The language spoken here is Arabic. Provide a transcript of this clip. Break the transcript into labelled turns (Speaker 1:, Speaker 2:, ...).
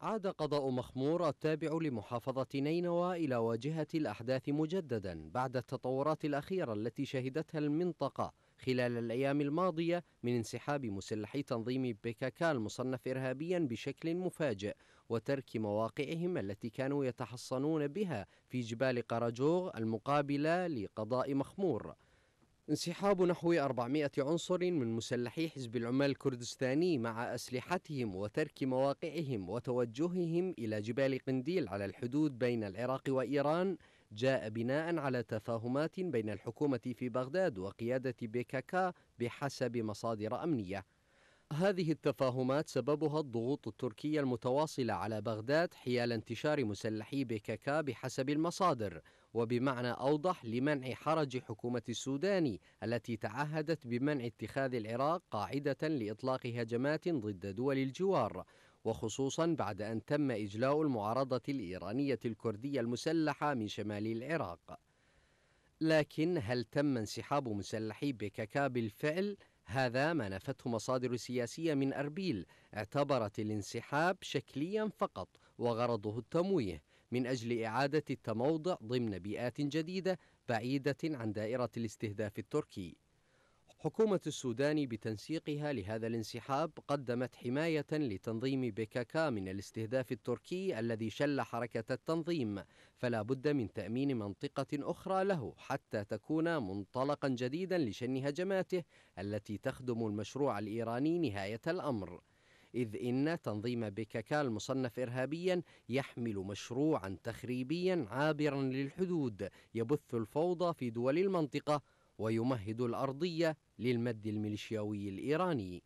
Speaker 1: عاد قضاء مخمور التابع لمحافظة نينوى إلى واجهة الأحداث مجددا بعد التطورات الأخيرة التي شهدتها المنطقة خلال الأيام الماضية من انسحاب مسلحي تنظيم بيكاكا المصنف إرهابيا بشكل مفاجئ وترك مواقعهم التي كانوا يتحصنون بها في جبال قراجوغ المقابلة لقضاء مخمور انسحاب نحو 400 عنصر من مسلحي حزب العمال الكردستاني مع أسلحتهم وترك مواقعهم وتوجههم إلى جبال قنديل على الحدود بين العراق وإيران جاء بناء على تفاهمات بين الحكومة في بغداد وقيادة بيكاكا بحسب مصادر أمنية هذه التفاهمات سببها الضغوط التركية المتواصلة على بغداد حيال انتشار مسلحي بككا بحسب المصادر وبمعنى أوضح لمنع حرج حكومة السوداني التي تعهدت بمنع اتخاذ العراق قاعدة لإطلاق هجمات ضد دول الجوار وخصوصا بعد أن تم إجلاء المعارضة الإيرانية الكردية المسلحة من شمال العراق لكن هل تم انسحاب مسلحي بككا بالفعل؟ هذا ما نفته مصادر سياسية من أربيل اعتبرت الانسحاب شكليا فقط وغرضه التمويه من أجل إعادة التموضع ضمن بيئات جديدة بعيدة عن دائرة الاستهداف التركي حكومة السودان بتنسيقها لهذا الانسحاب قدمت حماية لتنظيم بكاكا من الاستهداف التركي الذي شل حركة التنظيم فلا بد من تأمين منطقة أخرى له حتى تكون منطلقا جديدا لشن هجماته التي تخدم المشروع الإيراني نهاية الأمر إذ إن تنظيم بكاكا المصنف إرهابيا يحمل مشروعا تخريبيا عابرا للحدود يبث الفوضى في دول المنطقة ويمهد الأرضية للمد الميليشياوي الإيراني